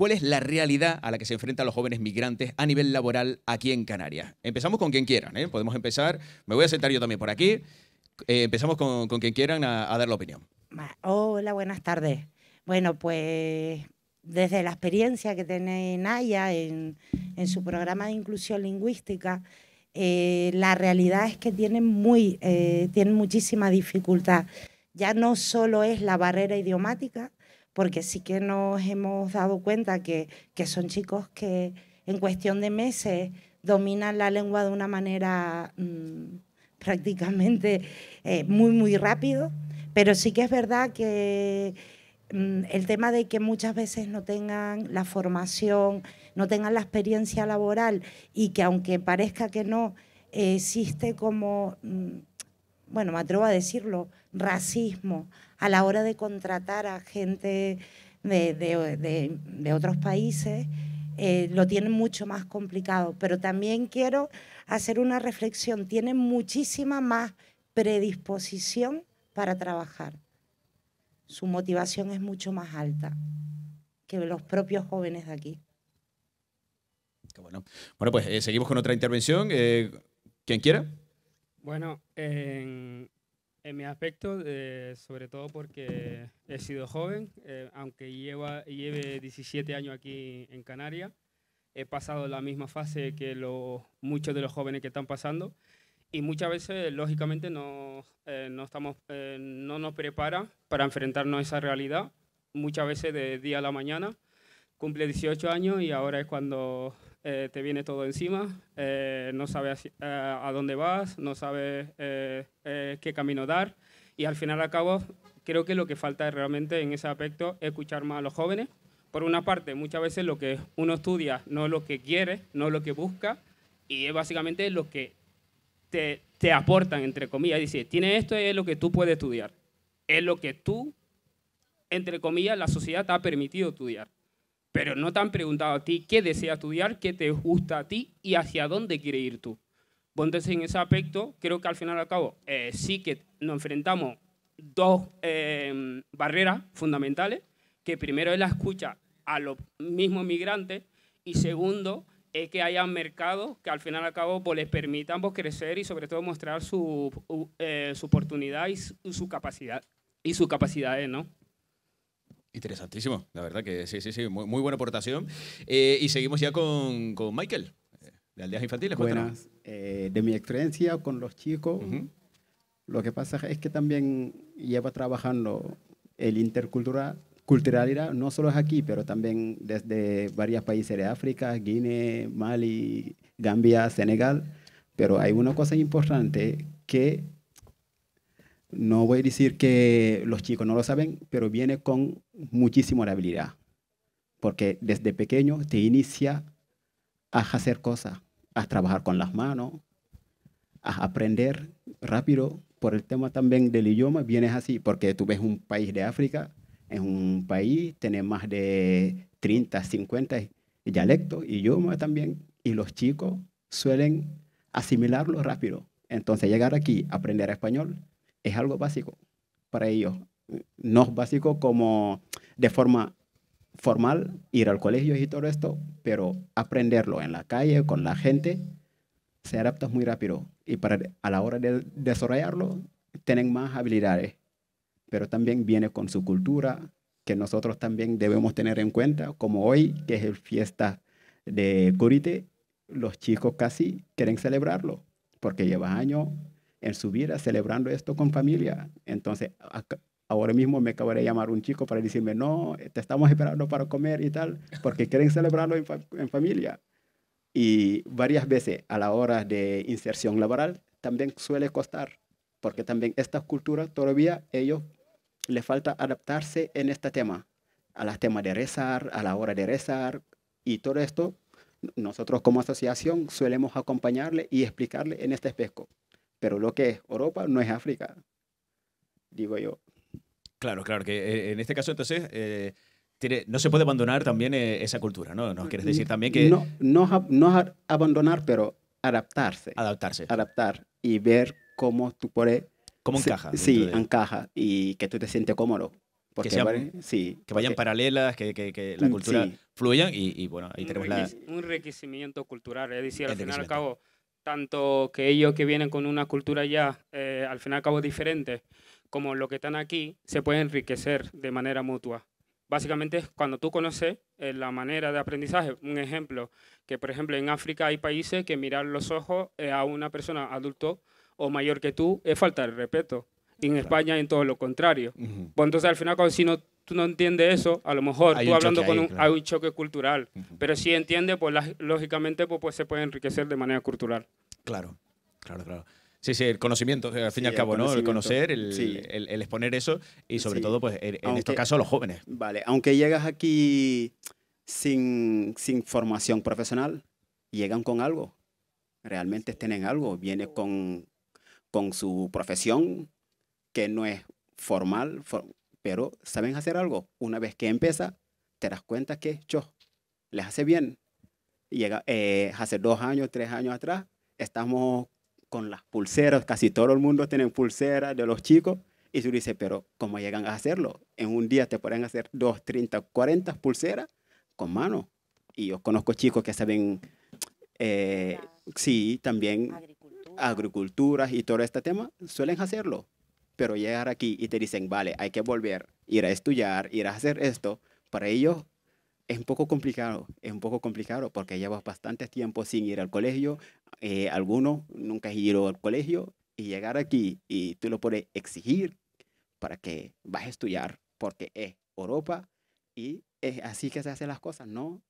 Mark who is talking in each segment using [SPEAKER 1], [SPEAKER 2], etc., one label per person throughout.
[SPEAKER 1] cuál es la realidad a la que se enfrentan los jóvenes migrantes a nivel laboral aquí en Canarias. Empezamos con quien quieran, ¿eh? podemos empezar. Me voy a sentar yo también por aquí. Eh, empezamos con, quien quieran a, dar la opinión.
[SPEAKER 2] Hola, buenas tardes. Bueno, pues desde la experiencia que tiene Naya en, su programa de inclusión lingüística, eh, la realidad es que tienen, muy, tienen muchísima dificultad. Ya no solo es la barrera idiomática, porque sí que nos hemos dado cuenta que, son chicos que en cuestión de meses dominan la lengua de una manera mm, prácticamente eh, muy, muy rápido, pero sí que es verdad que mm, el tema de que muchas veces no tengan la formación, no tengan la experiencia laboral y que aunque parezca que no, existe como, mm, bueno, me atrevo a decirlo, racismo a la hora de contratar a gente de, otros países, eh, lo tienen mucho más complicado. Pero también quiero hacer una reflexión, tienen muchísima más predisposición para trabajar. Su motivación es mucho más alta que los propios jóvenes de aquí.
[SPEAKER 1] Bueno, pues eh, seguimos con otra intervención. Eh, quien ¿Quién quiera?
[SPEAKER 3] Bueno, en mi aspecto, eh, sobre todo porque he sido joven, eh, aunque lleva, lleve 17 años aquí en Canarias, he pasado la misma fase que los, muchos de los jóvenes que están pasando y muchas veces, lógicamente, no, eh, no, estamos, no nos prepara para enfrentarnos a esa realidad, muchas veces de día a la mañana. Cumple 18 años y ahora es cuando eh, te viene todo encima, eh, no sabes eh, a dónde vas, no sabes qué camino dar y al final acabo, creo que lo que falta realmente en ese aspecto es escuchar más a los jóvenes. Por una parte, muchas veces lo que uno estudia no es lo que quiere, no es lo que busca y es básicamente lo que te, aportan, entre comillas. dice, tiene esto es lo que tú puedes estudiar, es lo que tú, entre comillas, la sociedad te ha permitido estudiar pero no te han preguntado a ti qué desea estudiar, qué te gusta a ti y hacia dónde quiere ir tú. entonces, en ese aspecto, creo que al final y al cabo eh, sí que nos enfrentamos dos eh, barreras fundamentales, que primero es la escucha a los mismos migrantes y segundo es que haya mercados que al final y al cabo pues, les permitan crecer y sobre todo mostrar su, eh, oportunidad y su, capacidad y sus capacidades, ¿no?
[SPEAKER 1] Interesantísimo, la verdad que sí, sí, sí, muy, buena aportación. Eh, y seguimos ya con, con Michael, eh, de Aldeas Infantiles. Buenas,
[SPEAKER 4] eh, de mi experiencia con los chicos, lo que pasa es que también lleva trabajando el intercultural, culturalidad, no solo es aquí, pero también desde varios países de África, Guinea, Mali, Gambia, Senegal. Pero hay una cosa importante que no voy a decir que los chicos no lo saben, pero viene con muchísima habilidad, porque desde pequeño te inicia a hacer cosas, a trabajar con las manos, a aprender rápido. Por el tema también del idioma, vienes así, porque tú ves un país de África, es un país, tiene más de 30, 50 dialectos, y idiomas también, y los chicos suelen asimilarlo rápido. Entonces llegar aquí, aprender español, es algo básico para ellos. No es básico como de forma formal, ir al colegio y todo esto, pero aprenderlo en la calle, con la gente, se adapta muy rápido. Y para, a la hora de desarrollarlo, tienen más habilidades, pero también viene con su cultura, que nosotros también debemos tener en cuenta, como hoy, que es el fiesta de Curite, los chicos casi quieren celebrarlo, porque lleva años en su vida celebrando esto con familia. Entonces, ahora mismo me acabo de llamar un chico para decirme, no, te estamos esperando para comer y tal, porque quieren celebrarlo en, familia. Y varias veces a la hora de inserción laboral también suele costar, porque también esta cultura todavía ellos le falta adaptarse en este tema, a la temas de rezar, a la hora de rezar y todo esto. Nosotros como asociación suelemos acompañarle y explicarle en este espejo pero lo que es Europa no es África, digo yo.
[SPEAKER 1] Claro, claro, que eh, en este caso entonces eh, tiene, no se puede abandonar también eh, esa cultura, ¿no? ¿Nos quieres decir también que...? No,
[SPEAKER 4] no, abandonar, pero adaptarse. Adaptarse. Adaptar y ver cómo tú puedes... ¿Cómo encaja? Sí, encaja y que tú te sientes cómodo. Porque que, sí, que vayan
[SPEAKER 1] paralelas, que, la mm, cultura fluya y, y, bueno, ahí tenemos un la...
[SPEAKER 3] Un enriquecimiento cultural, es decir, al final y al cabo tanto que ellos que vienen con una cultura ya eh, al fin y al cabo diferente, como los que están aquí, se pueden enriquecer de manera mutua. Básicamente cuando tú conoces eh, la manera de aprendizaje. Un ejemplo, que por ejemplo en África hay países que mirar los ojos eh, a una persona adulto o mayor que tú es falta de respeto. en España en todo lo contrario. Pues entonces al final, si no no entiendes eso, a lo mejor tú hablando con un, hay un choque cultural, pero si entiende, pues lógicamente pues, pues, se puede enriquecer de manera cultural.
[SPEAKER 1] Claro, claro, claro. Sí, sí, el conocimiento, al fin y al cabo, ¿no? El conocer, el, exponer eso y sobre todo,
[SPEAKER 4] pues, en este caso, casos, los jóvenes. Vale, aunque llegas aquí sin, formación profesional, llegan con algo. Realmente tienen algo. Viene con, con su profesión, que no es formal, pero saben hacer algo. Una vez que empieza, te das cuenta que yo les hace bien. Llega, eh, hace dos años, tres años atrás, estamos con las pulseras, casi todo el mundo tiene pulseras de los chicos. Y tú dices, pero ¿cómo llegan a hacerlo? En un día te pueden hacer dos, treinta, cuarenta pulseras con mano. Y yo conozco chicos que saben, eh, sí, también agriculturas agricultura y todo este tema, suelen hacerlo pero llegar aquí y te dicen, vale, hay que volver, ir a estudiar, ir a hacer esto, para ellos es un poco complicado, es un poco complicado porque llevas bastante tiempo sin ir al colegio, eh, algunos nunca han ido al colegio y llegar aquí y tú lo puedes exigir para que vas a estudiar porque es Europa y es así que se hacen las cosas, ¿no?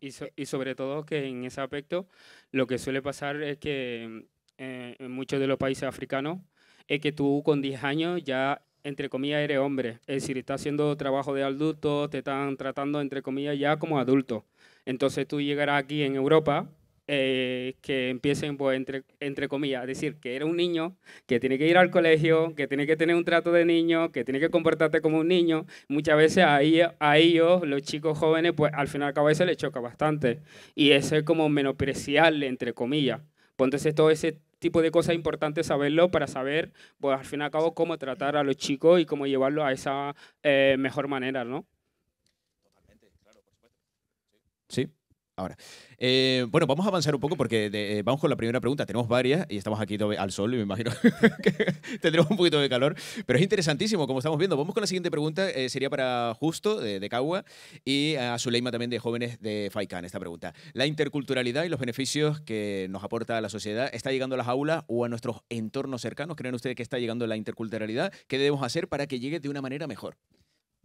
[SPEAKER 3] Y, eh, sobre todo que en ese aspecto lo que suele pasar es que eh, en muchos de los países africanos es que tú con 10 años ya entre comillas, eres hombre. Es decir, estás haciendo trabajo de adulto, te están tratando, entre comillas, ya como adulto. Entonces tú llegarás aquí en Europa, eh, que empiecen, pues, entre, entre comillas, es decir que eres un niño, que tiene que ir al colegio, que tiene que tener un trato de niño, que tiene que comportarte como un niño. Muchas veces a ellos, los chicos jóvenes, pues al final a cabeza les choca bastante. Y eso es como menospreciarle, entre comillas. entonces todo ese tipo de cosas importantes saberlo para saber, pues al fin y al cabo, cómo tratar a los chicos y cómo llevarlos a esa eh, mejor manera, ¿no? Totalmente,
[SPEAKER 1] claro, por supuesto. sí. Ahora, eh, bueno, vamos a avanzar un poco porque eh, vamos con la primera pregunta. Tenemos varias y estamos aquí al sol y me imagino que tendremos un poquito de calor, pero es interesantísimo como estamos viendo. Vamos con la siguiente pregunta, eh, sería para Justo de, Cagua y a Zuleima también de Jóvenes de FAICAN esta pregunta. ¿La interculturalidad y los beneficios que nos aporta a la sociedad está llegando a las aulas o a nuestros entornos cercanos? ¿Creen ustedes que está llegando la interculturalidad? ¿Qué debemos hacer para que llegue de una manera
[SPEAKER 5] mejor?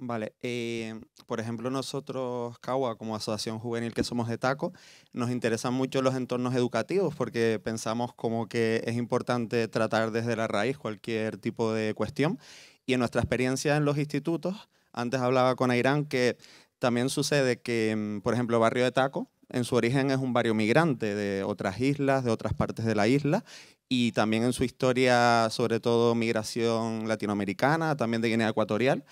[SPEAKER 5] Vale, eh, por ejemplo nosotros, CAWA, como asociación juvenil que somos de Taco, nos interesan mucho los entornos educativos porque pensamos como que es importante tratar desde la raíz cualquier tipo de cuestión. Y en nuestra experiencia en los institutos, antes hablaba con Airán que también sucede que, mm, por ejemplo, el barrio de Taco, en su origen es un barrio migrante de otras islas, de otras partes de la isla, y también en su historia, sobre todo migración latinoamericana, también de Guinea Ecuatorial.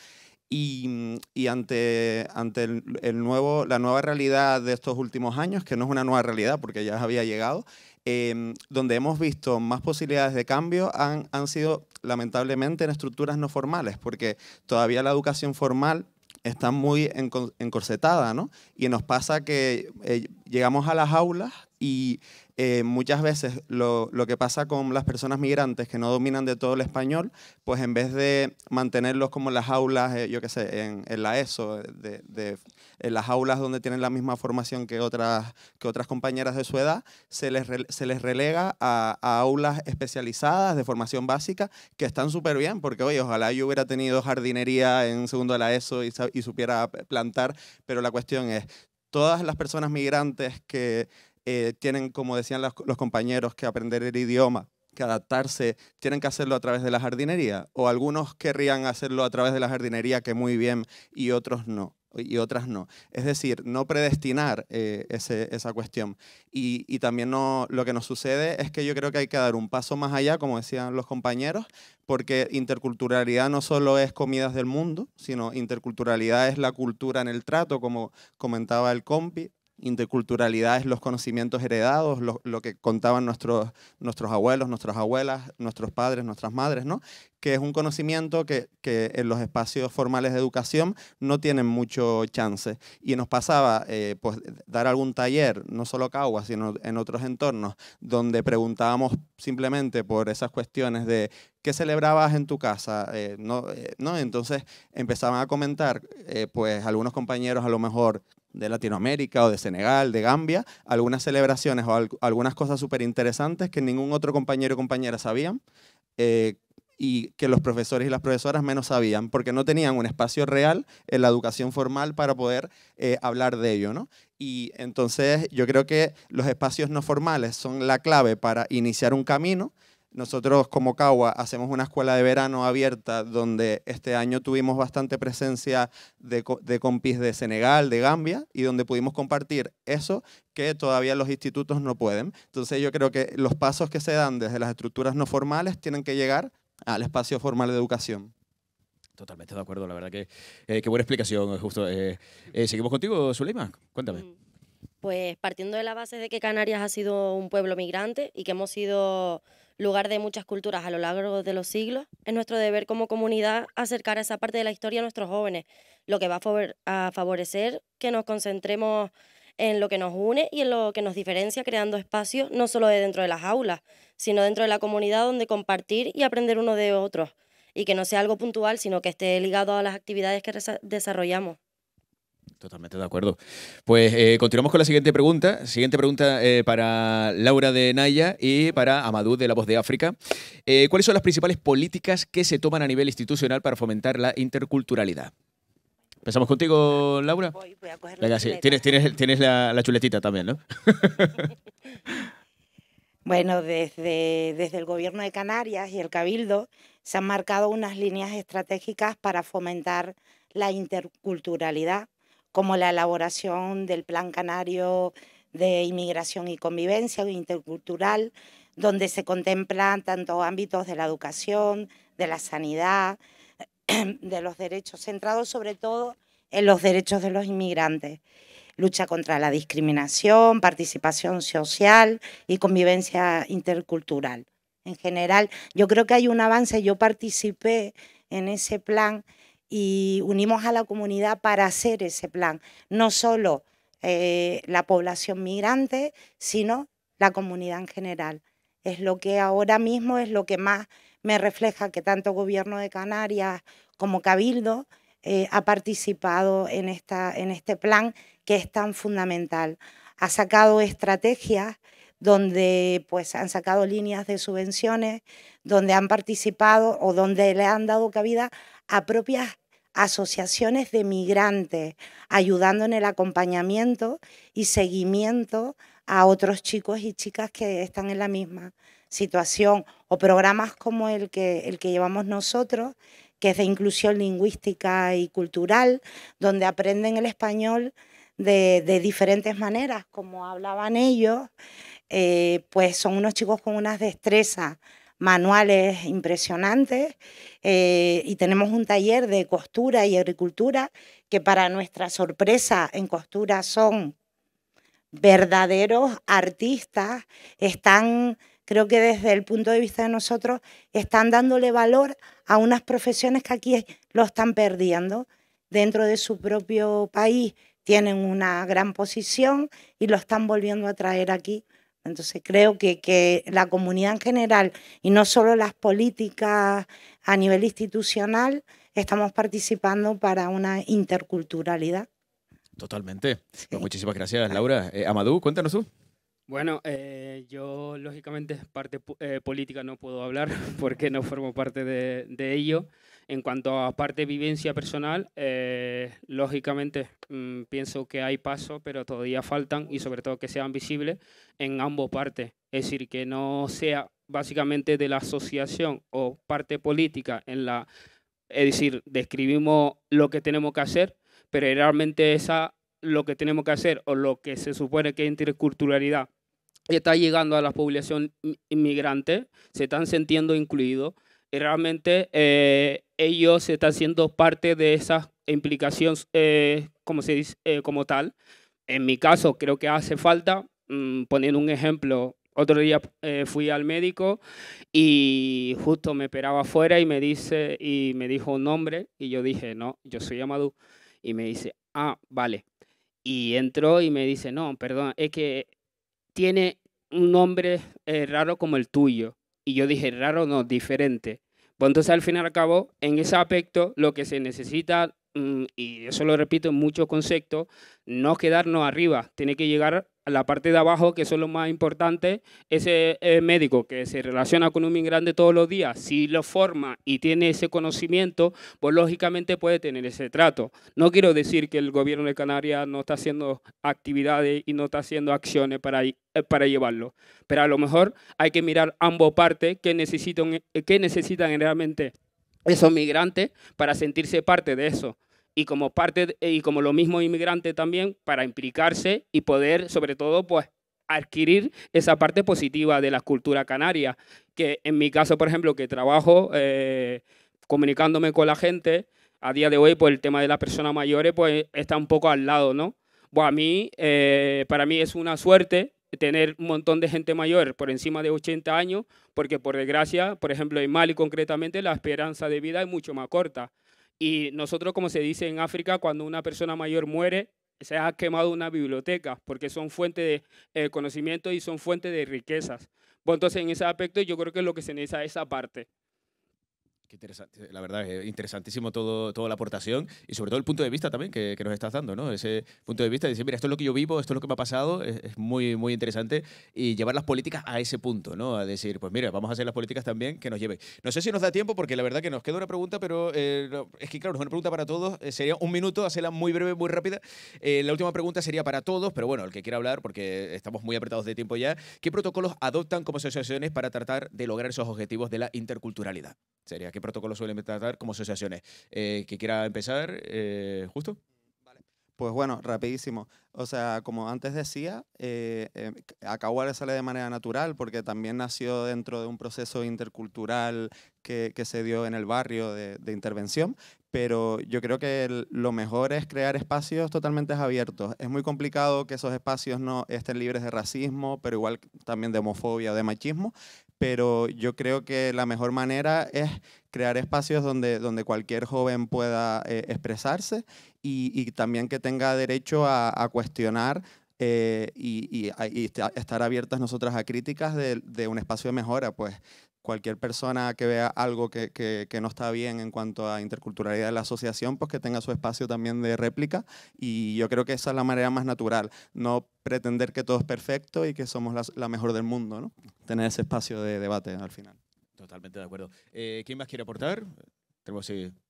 [SPEAKER 5] Mm, y, ante, ante el, nuevo, la nueva realidad de estos últimos años, que no es una nueva realidad porque ya había llegado, em, donde hemos visto más posibilidades de cambio han, han sido lamentablemente en estructuras no formales, porque todavía la educación formal está muy encorsetada, ¿no? Y nos pasa que eh, llegamos a las aulas y eh, muchas veces lo, que pasa con las personas migrantes que no dominan de todo el español, pues en vez de mantenerlos como en las aulas, eh, yo qué sé, en, la ESO, de, en las aulas donde tienen la misma formación que otras, que otras compañeras de su edad, se les, se les relega a, aulas especializadas de formación básica que están súper bien, porque oye, ojalá yo hubiera tenido jardinería en segundo de la ESO y, y supiera plantar, pero la cuestión es, todas las personas migrantes que eh, tienen, como decían los, compañeros, que aprender el idioma, que adaptarse, tienen que hacerlo a través de la jardinería. O algunos querrían hacerlo a través de la jardinería, que muy bien, y otros no y otras no. Es decir, no predestinar eh, esa cuestión. Y, también no, lo que nos sucede es que yo creo que hay que dar un paso más allá, como decían los compañeros, porque interculturalidad no solo es comidas del mundo, sino interculturalidad es la cultura en el trato, como comentaba el compi, Interculturalidad los conocimientos heredados, lo, que contaban nuestros, nuestros abuelos, nuestras abuelas, nuestros padres, nuestras madres, ¿no? Que es un conocimiento que, en los espacios formales de educación no tienen mucho chance. Y nos pasaba, eh, pues, dar algún taller, no solo Cagua, sino en otros entornos, donde preguntábamos simplemente por esas cuestiones de ¿qué celebrabas en tu casa? Eh, eh, no, entonces empezaban a comentar, pues algunos compañeros a lo mejor de Latinoamérica o de Senegal, de Gambia, algunas celebraciones o algunas cosas súper interesantes que ningún otro compañero o compañera sabían. Eh, y que los profesores y las profesoras menos sabían, porque no tenían un espacio real en la educación formal para poder eh, hablar de ello, Y entonces yo creo que los espacios no formales son la clave para iniciar un camino nosotros como CAWA hacemos una escuela de verano abierta donde este año tuvimos bastante presencia de, compis de Senegal, de Gambia, y donde pudimos compartir eso que todavía los institutos no pueden. Entonces yo creo que los pasos que se dan desde las estructuras no formales tienen que llegar al espacio formal de educación. Totalmente de acuerdo,
[SPEAKER 1] la verdad que eh, qué buena explicación, eh, justo. Eh, seguimos contigo, Suleima, cuéntame. Mm,
[SPEAKER 2] pues partiendo de la base de que Canarias ha sido un pueblo migrante y que hemos sido lugar de muchas culturas a lo largo de los siglos, es nuestro deber como comunidad acercar esa parte de la historia a nuestros jóvenes, lo que va a favorecer que nos concentremos en lo que nos une y en lo que nos diferencia, creando espacios no solo dentro de las aulas, sino dentro de la comunidad donde compartir y aprender uno de otros, y que no sea algo puntual, sino que esté ligado a las actividades que desarrollamos.
[SPEAKER 1] Totalmente de acuerdo. Pues eh, continuamos con la siguiente pregunta. Siguiente pregunta eh, para Laura de Naya y para Amadou de La Voz de África. Eh, ¿Cuáles son las principales políticas que se toman a nivel institucional para fomentar la interculturalidad? ¿Empezamos contigo, Laura? Tienes, la, chuletita también, ¿no?
[SPEAKER 2] bueno, desde, desde el Gobierno de Canarias y el Cabildo se han marcado unas líneas estratégicas para fomentar la interculturalidad como la elaboración del Plan Canario de Inmigración y Convivencia Intercultural, donde se contemplan tanto ámbitos de la educación, de la sanidad, de los derechos, centrados sobre todo en los derechos de los inmigrantes. Lucha contra la discriminación, participación social y convivencia intercultural. En general, yo creo que hay un avance, yo participé en ese plan y unimos a la comunidad para hacer ese plan. No solo eh, la población migrante, sino la comunidad en general. Es lo que ahora mismo es lo que más me refleja que tanto Gobierno de Canarias como Cabildo eh, ha participado en, esta, en este plan que es tan fundamental. Ha sacado estrategias donde pues han sacado líneas de subvenciones, donde han participado o donde le han dado cabida a propias asociaciones de migrantes, ayudando en el acompañamiento y seguimiento a otros chicos y chicas que están en la misma situación, o programas como el que, el que llevamos nosotros, que es de inclusión lingüística y cultural, donde aprenden el español de, diferentes maneras, como hablaban ellos, eh, pues son unos chicos con unas destrezas manuales impresionantes eh, y tenemos un taller de costura y agricultura que para nuestra sorpresa en costura son verdaderos artistas, están, creo que desde el punto de vista de nosotros, están dándole valor a unas profesiones que aquí lo están perdiendo dentro de su propio país tienen una gran posición y lo están volviendo a traer aquí entonces creo que, la comunidad en general y no solo las políticas a nivel institucional estamos participando para una interculturalidad.
[SPEAKER 1] Totalmente. Pues muchísimas gracias, ah. Laura. Eh, Amadú. cuéntanos tú.
[SPEAKER 3] Bueno, eh, yo lógicamente parte eh, política no puedo hablar porque no formo parte de ello. En cuanto a parte vivencia personal, eh, lógicamente mm, pienso que hay pasos, pero todavía faltan y sobre todo que sean visibles en ambos partes. Es decir, que no sea básicamente de la asociación o parte política en la... Es decir, describimos lo que tenemos que hacer, pero realmente esa lo que tenemos que hacer o lo que se supone que es interculturalidad está llegando a la población inmigrante, se están sintiendo incluidos y realmente eh, ellos están haciendo parte de esas implicaciones eh, como se dice, eh, como tal. En mi caso, creo que hace falta, mm, poniendo un ejemplo, otro día eh, fui al médico y justo me esperaba afuera y me, dice, y me dijo un nombre y yo dije, no, yo soy Amadú Y me dice, ah, vale. Y entró y me dice, no, perdón, es que tiene un nombre raro como el tuyo. Y yo dije, raro no, diferente. Pues entonces al final y cabo, en ese aspecto, lo que se necesita, mm, y eso lo repito en muchos conceptos, no quedarnos arriba, tiene que llegar la parte de abajo, que es lo más importante, ese eh, médico que se relaciona con un migrante todos los días, si lo forma y tiene ese conocimiento, pues lógicamente puede tener ese trato. No quiero decir que el gobierno de Canarias no está haciendo actividades y no está haciendo acciones para, eh, para llevarlo, pero a lo mejor hay que mirar ambos partes que necesitan, eh, que necesitan realmente esos migrantes para sentirse parte de eso y como parte mismo y como lo mismo inmigrante también para implicarse y poder sobre todo pues adquirir esa parte positiva de la cultura canaria que en mi caso por ejemplo que trabajo eh, comunicándome con la gente a día de hoy por pues, el tema de las personas mayores pues está un poco al lado no pues a mí eh, para mí es una suerte tener un montón de gente mayor por encima de 80 años porque por desgracia por ejemplo en Mali concretamente la esperanza de vida es mucho más corta y nosotros, como se dice en África, cuando una persona mayor muere, se ha quemado una biblioteca, porque son fuente de eh, conocimiento y son fuente de riquezas. Bueno, pues, entonces, en ese aspecto, yo creo que lo que se necesita esa parte
[SPEAKER 1] interesante, la verdad, es interesantísimo todo, toda la aportación y sobre todo el punto de vista también que, nos estás dando, ¿no? Ese punto de vista de decir, mira, esto es lo que yo vivo, esto es lo que me ha pasado, es, muy, muy interesante y llevar las políticas a ese punto, ¿no? A decir, pues mira, vamos a hacer las políticas también que nos lleven. No sé si nos da tiempo porque la verdad que nos queda una pregunta, pero eh, es que claro, es una pregunta para todos, eh, sería un minuto, hacerla muy breve, muy rápida. Eh, la última pregunta sería para todos, pero bueno, el que quiera hablar, porque estamos muy apretados de tiempo ya, ¿qué protocolos adoptan como asociaciones para tratar de lograr esos objetivos de la interculturalidad? Sería ¿Qué protocolo suelen tratar como asociaciones? Eh, que quiera
[SPEAKER 5] empezar, eh, justo. Pues bueno, rapidísimo. O sea, como antes decía, eh, eh, sale de manera natural porque también nació dentro de un proceso intercultural que, se dio en el barrio de, intervención, pero yo creo que lo mejor es crear espacios totalmente abiertos. Es muy complicado que esos espacios no estén libres de racismo, pero igual también de homofobia o de machismo, pero yo creo que la mejor manera es crear espacios donde, donde cualquier joven pueda eh, expresarse y, y, también que tenga derecho a, cuestionar eh, y, y, estar abiertas nosotras a críticas de, de, un espacio de mejora. Pues cualquier persona que vea algo que, no está bien en cuanto a interculturalidad de la asociación, pues que tenga su espacio también de réplica. Y yo creo que esa es la manera más natural, no pretender que todo es perfecto y que somos la, mejor del mundo, ¿no? Tener ese espacio de debate al final.
[SPEAKER 1] Totalmente de acuerdo. Eh, ¿Quién más quiere aportar?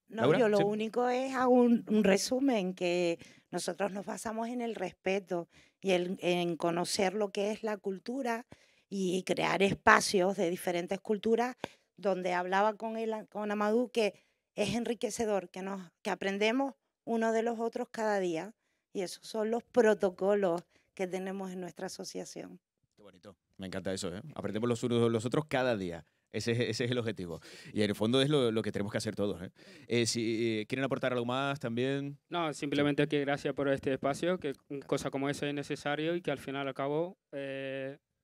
[SPEAKER 5] no, yo lo
[SPEAKER 2] único es un, resumen que nosotros nos basamos en el respeto y en conocer lo que es la cultura y crear espacios de diferentes culturas donde hablaba con él, con que es enriquecedor, que, nos, que aprendemos uno de los otros cada día y esos son los protocolos que tenemos en nuestra asociación. Qué
[SPEAKER 1] bonito, me encanta eso, ¿eh? aprendemos los unos de los otros cada día. Ese es, ese es, el objetivo. Y en el fondo es lo, lo que tenemos que hacer todos. ¿eh? Eh, si quieren aportar algo
[SPEAKER 3] más también. No, simplemente que gracias por este espacio, que cosa como esa es necesario y que al final al cabo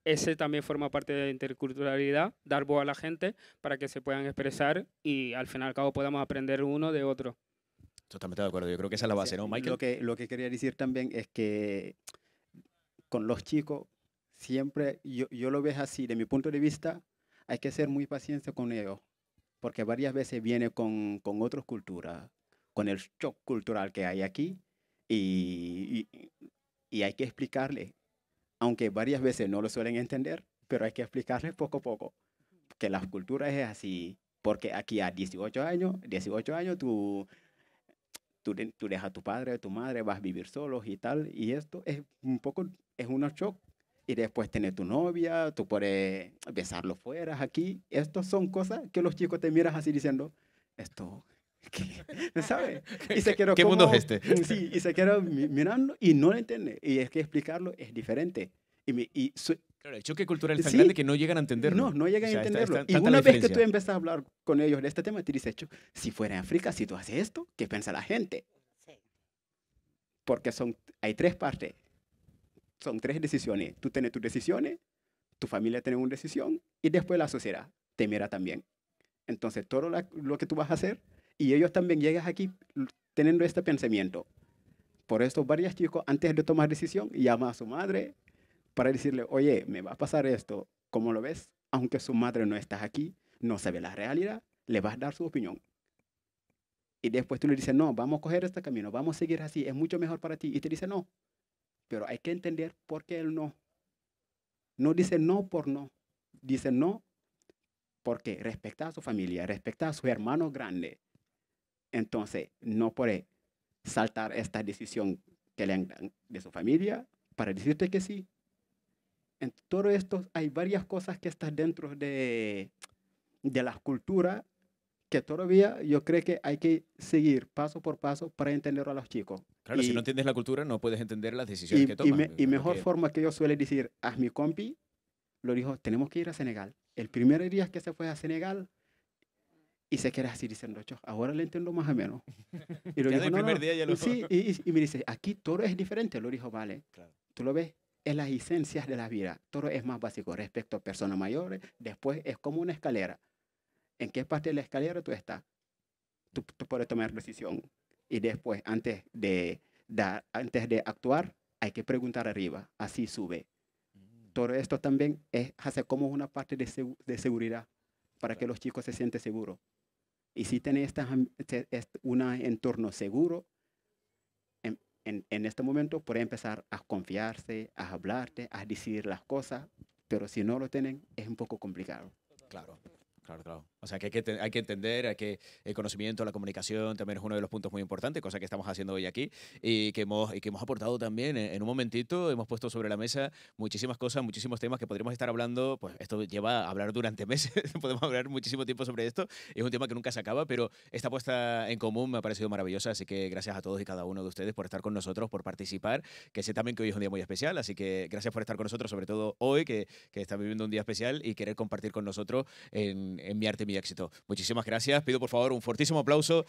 [SPEAKER 3] ese también forma parte de la interculturalidad, dar voz a la gente para que se puedan expresar y al fin y al cabo podamos aprender uno de otro.
[SPEAKER 4] Totalmente de acuerdo, yo creo que esa es la base, ¿no, Michael? Lo que, quería decir también es que con los chicos, siempre yo, lo veo así, de mi punto de vista, hay que ser muy paciente con ellos, porque varias veces viene con, con otras culturas, con el shock cultural que hay aquí, y, y, y hay que explicarle aunque varias veces no lo suelen entender, pero hay que explicarles poco a poco que la cultura es así, porque aquí a 18 años, 18 años tú, tú, dejas a tu padre, a tu madre, vas a vivir solos y tal, y esto es un poco, es un shock. Y después tener tu novia, tú puedes besarlo fuera, aquí. Estas son cosas que los chicos te miran así diciendo, esto ¿Qué? ¿Sabe? ¿Qué mundo es este? Sí, y se quedó mirando y no lo entiende. Y es que explicarlo es diferente. Y, Claro, el choque cultural es tan grande que no llegan a entenderlo. No, no llegan a entenderlo. y una vez que tú empiezas a hablar con ellos de este tema, te dices, si fuera en África, si tú haces esto, ¿qué piensa la gente? Porque son, hay tres partes. Son tres decisiones. Tú tienes tus decisiones, tu familia tiene una decisión y después la sociedad te mira también. Entonces, todo lo que tú vas a hacer y ellos también llegan aquí teniendo este pensamiento. Por eso, varios chicos, antes de tomar decisión, llama a su madre para decirle, oye, me va a pasar esto, ¿cómo lo ves? Aunque su madre no está aquí, no sabe la realidad, le vas a dar su opinión. Y después tú le dices, no, vamos a coger este camino, vamos a seguir así, es mucho mejor para ti. Y te dice, no. Pero hay que entender por qué él no. No dice no por no. Dice no porque respecta a su familia, respecta a su hermano grande, entonces, no puede saltar esta decisión que le han de su familia para decirte que sí. En todo esto hay varias cosas que están dentro de, de la cultura que todavía yo creo que hay que seguir paso por paso para entender a los chicos. Claro, si no
[SPEAKER 1] entiendes la cultura no puedes entender las decisiones que toman. Y, mejor forma
[SPEAKER 4] que yo suele decir, a mi compi, lo dijo, tenemos que ir a Senegal. El primer día que se fue a Senegal, y se queda así diciendo, ahora le entiendo más o menos. Y ya primer día ya lo... Sí, y, me dice, aquí todo es diferente. Lo dijo, vale, claro. tú lo ves, es las esencias de la vida. Todo es más básico respecto a personas mayores. Después es como una escalera. ¿En qué parte de la escalera tú estás? Tú, puedes tomar decisión. Y después, antes de, antes de actuar, hay que preguntar arriba. Así sube. Mm. Todo esto también es hacer como una parte de, seguridad para que los chicos se sienten seguros. Y si tiene un entorno seguro, en, este momento puede empezar a confiarse, a hablarte, a decidir las cosas, pero si no lo tienen, es un poco complicado. Claro. Claro,
[SPEAKER 1] claro. O sea, que hay que, entender, que el conocimiento, la comunicación también es uno de los puntos muy importantes, cosa que estamos haciendo hoy aquí y que hemos, y que hemos aportado también en, un momentito. Hemos puesto sobre la mesa muchísimas cosas, muchísimos temas que podríamos estar hablando. Pues esto lleva a hablar durante meses, podemos hablar muchísimo tiempo sobre esto. Es un tema que nunca se acaba, pero esta puesta en común me ha parecido maravillosa. Así que gracias a todos y cada uno de ustedes por estar con nosotros, por participar, que sé también que hoy es un día muy especial. Así que gracias por estar con nosotros, sobre todo hoy, que, que están viviendo un día especial y querer compartir con nosotros en Enviarte Mi Mi Éxito. Muchísimas gracias. Pido por favor un fortísimo aplauso.